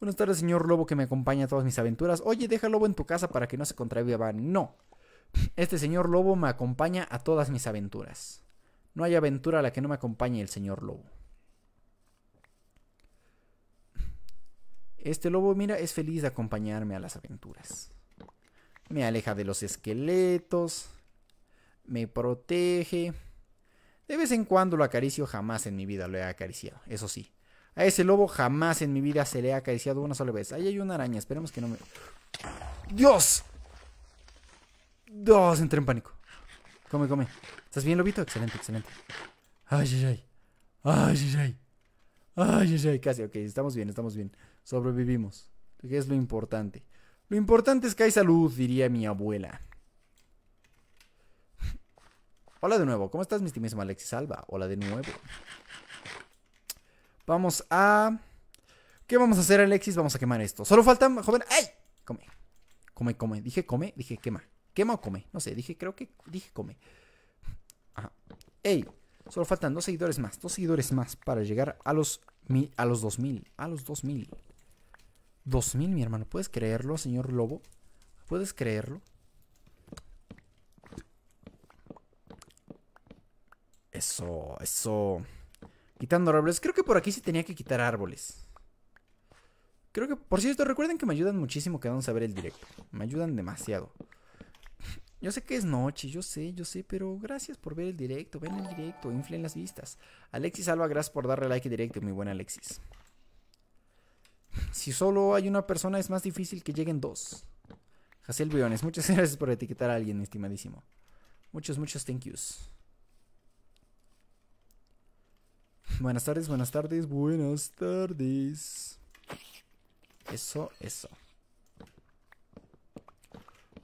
Buenas tardes, señor Lobo, que me acompaña a todas mis aventuras. Oye, deja Lobo en tu casa para que no se van. No. Este señor Lobo me acompaña a todas mis aventuras. No hay aventura a la que no me acompañe el señor Lobo. Este lobo, mira, es feliz de acompañarme a las aventuras. Me aleja de los esqueletos. Me protege. De vez en cuando lo acaricio, jamás en mi vida lo he acariciado, eso sí. A ese lobo jamás en mi vida se le ha acariciado una sola vez. Ahí hay una araña, esperemos que no me... ¡Dios! ¡Dios! Entré en pánico. Come, come. ¿Estás bien, lobito? Excelente, excelente. Ay, ay, ay. Ay, ay, ay. Ay, Casi, ok. Estamos bien, estamos bien. Sobrevivimos. ¿Qué es lo importante. Lo importante es que hay salud, diría mi abuela. Hola de nuevo. ¿Cómo estás, mi estimísima Alexis Alba? Hola de nuevo. Vamos a... ¿Qué vamos a hacer, Alexis? Vamos a quemar esto. Solo faltan, joven... ¡Ay! Come. Come, come. Dije come, dije quema. ¿Quema o come? No sé, dije, creo que... Dije come. Ajá. ¡Ey! Solo faltan dos seguidores más. Dos seguidores más para llegar a los... Mil, a los 2000. A los 2000. 2000, mi hermano. ¿Puedes creerlo, señor Lobo? ¿Puedes creerlo? Eso, eso. Quitando árboles. Creo que por aquí sí tenía que quitar árboles. Creo que, por cierto, recuerden que me ayudan muchísimo que vamos a ver el directo. Me ayudan demasiado. Yo sé que es noche, yo sé, yo sé, pero gracias por ver el directo. Ven el directo, inflen las vistas. Alexis Alba, gracias por darle like y directo, Muy buen Alexis. Si solo hay una persona, es más difícil que lleguen dos. Jaciel Briones, muchas gracias por etiquetar a alguien, estimadísimo. Muchos, muchos thank yous. Buenas tardes, buenas tardes, buenas tardes. Eso, eso.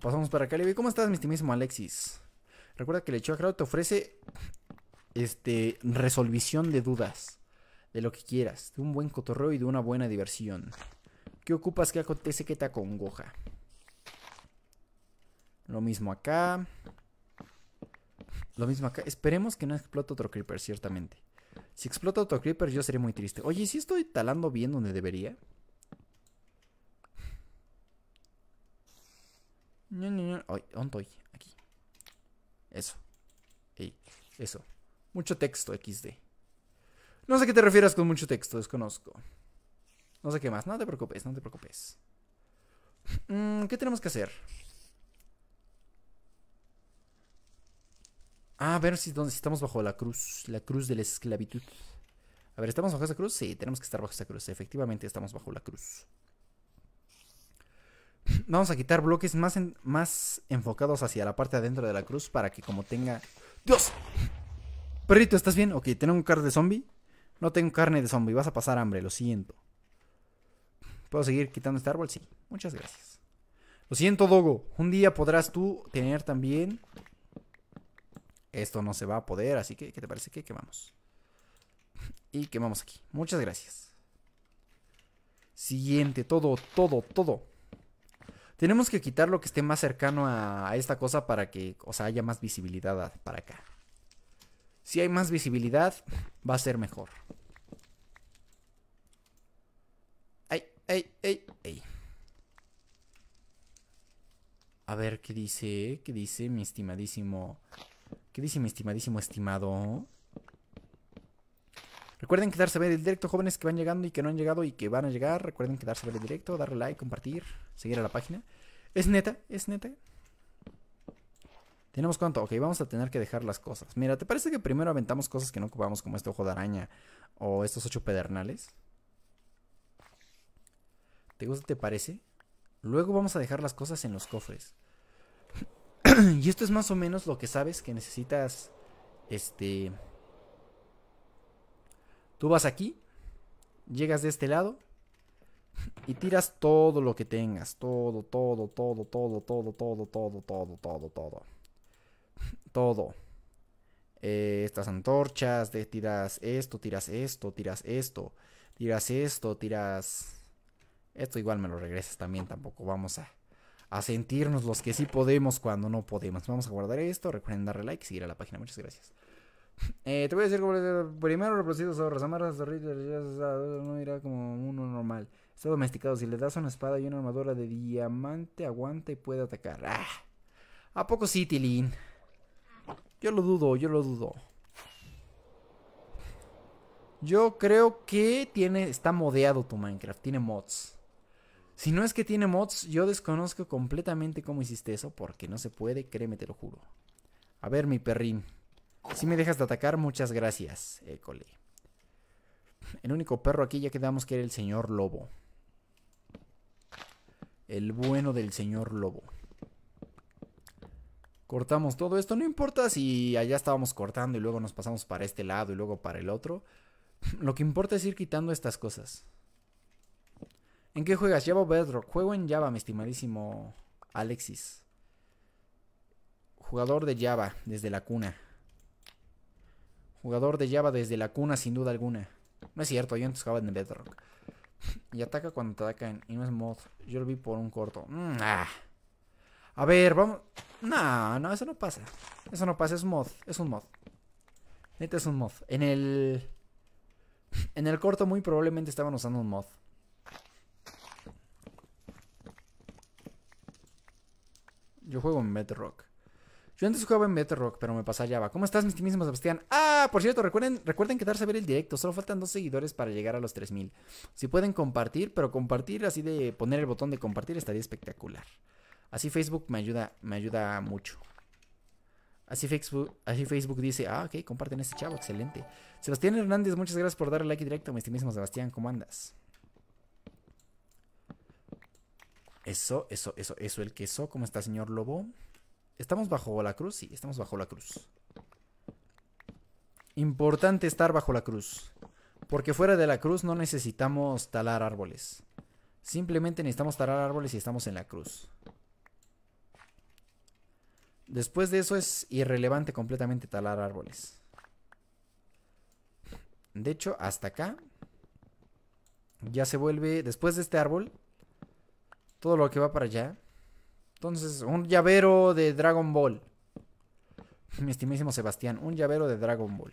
Pasamos para acá, ¿Cómo estás, mi estimísimo Alexis? Recuerda que el Echeo te ofrece este, resolución de dudas. De lo que quieras. De un buen cotorreo y de una buena diversión. ¿Qué ocupas? ¿Qué acontece? ¿Qué te acongoja? Lo mismo acá. Lo mismo acá. Esperemos que no explote otro creeper, ciertamente. Si explota autocreeper yo sería muy triste. Oye, si estoy talando bien donde debería? No, no, aquí. Eso. Ey, eso. Mucho texto, XD. No sé a qué te refieras con mucho texto, desconozco. No sé qué más. No te preocupes, no te preocupes. Mm, ¿Qué tenemos que hacer? Ah, a ver si, dónde estamos bajo la cruz, la cruz de la esclavitud. A ver, ¿estamos bajo esa cruz? Sí, tenemos que estar bajo esa cruz. Efectivamente, estamos bajo la cruz. Vamos a quitar bloques más, más enfocados hacia la parte adentro de la cruz para que como tenga... ¡Dios! Perrito, ¿estás bien? Ok, ¿tengo un carne de zombie? No tengo carne de zombie, vas a pasar hambre, lo siento. ¿Puedo seguir quitando este árbol? Sí, muchas gracias. Lo siento, Dogo. Un día podrás tú tener también esto no se va a poder, así que, ¿qué te parece que quemamos? Y quemamos aquí. Muchas gracias. Siguiente, todo, todo, todo. Tenemos que quitar lo que esté más cercano a, esta cosa para que, o sea, haya más visibilidad para acá. Si hay más visibilidad, va a ser mejor. A ver, ¿qué dice? ¿Qué dice mi estimadísimo ¿Qué dice mi estimadísimo estimado? Recuerden quedarse a ver el directo, jóvenes que van llegando y que no han llegado y que van a llegar. Recuerden quedarse a ver el directo, darle like, compartir, seguir a la página. Es neta, es neta. Tenemos cuánto. Ok, vamos a tener que dejar las cosas. Mira, ¿te parece que primero aventamos cosas que no ocupamos como este ojo de araña o estos ocho pedernales? ¿Te gusta? ¿Te parece? Luego vamos a dejar las cosas en los cofres y esto es más o menos lo que sabes que necesitas. Este. Tú vas aquí, llegas de este lado y tiras todo lo que tengas. Todo, todo, todo, todo, todo, todo, todo, todo, todo, todo. Todo. estas antorchas, de, tiras esto, tiras esto, tiras esto, tiras esto, tiras... Esto igual me lo regresas también, tampoco vamos a a sentirnos los que sí podemos cuando no podemos. Vamos a guardar esto, recuerden darle like y seguir a la página. Muchas gracias. Eh, te voy a decir como eh, primero reproducidos sobre amarras ah, no irá como uno normal. Está domesticado. Si le das una espada y una armadura de diamante, aguanta y puede atacar. Ah, ¿A poco sí, Tilín? Yo lo dudo, yo lo dudo. Yo creo que tiene. está modeado tu Minecraft, tiene mods. Si no es que tiene mods, yo desconozco completamente cómo hiciste eso, porque no se puede, créeme, te lo juro. A ver, mi perrín. Si me dejas de atacar, muchas gracias, école. El único perro aquí ya quedamos que era el señor Lobo. El bueno del señor Lobo. Cortamos todo esto, no importa si allá estábamos cortando y luego nos pasamos para este lado y luego para el otro. Lo que importa es ir quitando estas cosas. ¿En qué juegas? Java o Bedrock. Juego en Java, mi estimadísimo Alexis. Jugador de Java desde la cuna. Jugador de Java desde la cuna, sin duda alguna. No es cierto, yo antes jugaba en Bedrock. y ataca cuando te atacan. Y no es mod. Yo lo vi por un corto. Mm, ah. A ver, vamos. No, no, eso no pasa. Eso no pasa, es mod. Es un mod. Neta es un mod. En el. En el corto muy probablemente estaban usando un mod. Yo juego en Metrock. Yo antes jugaba en Metrock, pero me pasa Java. ¿Cómo estás, mi Sebastián? Ah, por cierto, recuerden, recuerden quedarse a ver el directo. Solo faltan dos seguidores para llegar a los 3000. Si pueden compartir, pero compartir así de poner el botón de compartir estaría espectacular. Así Facebook me ayuda, me ayuda mucho. Así Facebook, así Facebook dice, ah, ok, comparten este chavo, excelente. Sebastián Hernández, muchas gracias por darle like directo, mi estimísimo Sebastián, ¿cómo andas? Eso, eso, eso, eso, el queso. ¿Cómo está, señor Lobo? ¿Estamos bajo la cruz? Sí, estamos bajo la cruz. Importante estar bajo la cruz. Porque fuera de la cruz no necesitamos talar árboles. Simplemente necesitamos talar árboles y estamos en la cruz. Después de eso es irrelevante completamente talar árboles. De hecho, hasta acá ya se vuelve, después de este árbol, todo lo que va para allá. Entonces, un llavero de Dragon Ball. Mi estimísimo Sebastián, un llavero de Dragon Ball.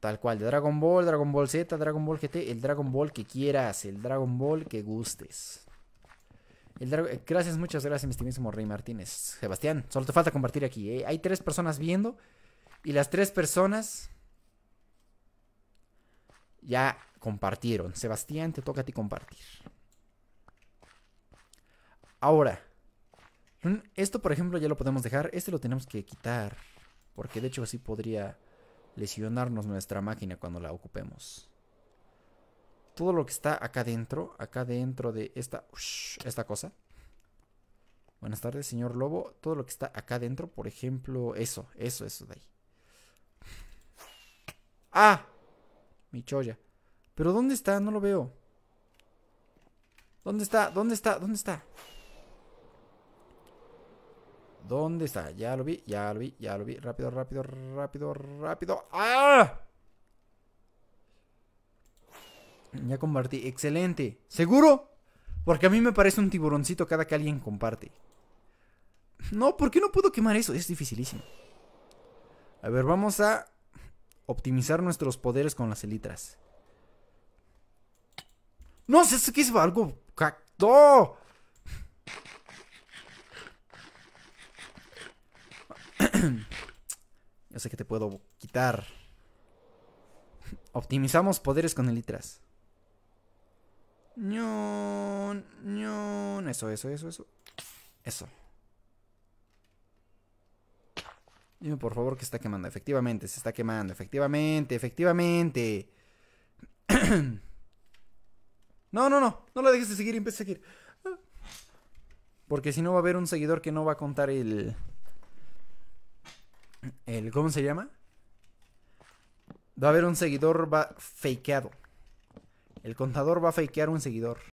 Tal cual, de Dragon Ball, Dragon Ball Z, Dragon Ball GT, el Dragon Ball que quieras, el Dragon Ball que gustes. Eh, gracias, muchas gracias, mi estimísimo Rey Martínez. Sebastián, solo te falta compartir aquí. Eh. Hay tres personas viendo y las tres personas ya compartieron. Sebastián, te toca a ti compartir. Ahora, esto por ejemplo ya lo podemos dejar. Este lo tenemos que quitar. Porque de hecho así podría lesionarnos nuestra máquina cuando la ocupemos. Todo lo que está acá dentro, acá dentro de esta, esta cosa. Buenas tardes, señor Lobo. Todo lo que está acá dentro, por ejemplo, eso, eso, eso de ahí. ¡Ah! Mi cholla. ¿Pero dónde está? No lo veo. ¿Dónde está? ¿Dónde está? ¿Dónde está? ¿Dónde está? Ya lo vi, ya lo vi, ya lo vi. Rápido, rápido, rápido, rápido. ¡Ah! Ya compartí. Excelente. ¿Seguro? Porque a mí me parece un tiburoncito cada que alguien comparte. No, ¿por qué no puedo quemar eso? Es dificilísimo. A ver, vamos a Optimizar nuestros poderes con las elitras. No, es que es algo cacto. Yo sé que te puedo quitar. Optimizamos poderes con elitras. Eso, eso, eso, eso. Eso. Dime por favor que está quemando. Efectivamente, se está quemando. Efectivamente, efectivamente. no, no, no. No la dejes de seguir, y empieza a seguir. Porque si no va a haber un seguidor que no va a contar el... el ¿Cómo se llama? Va a haber un seguidor va fakeado. El contador va a fakear un seguidor.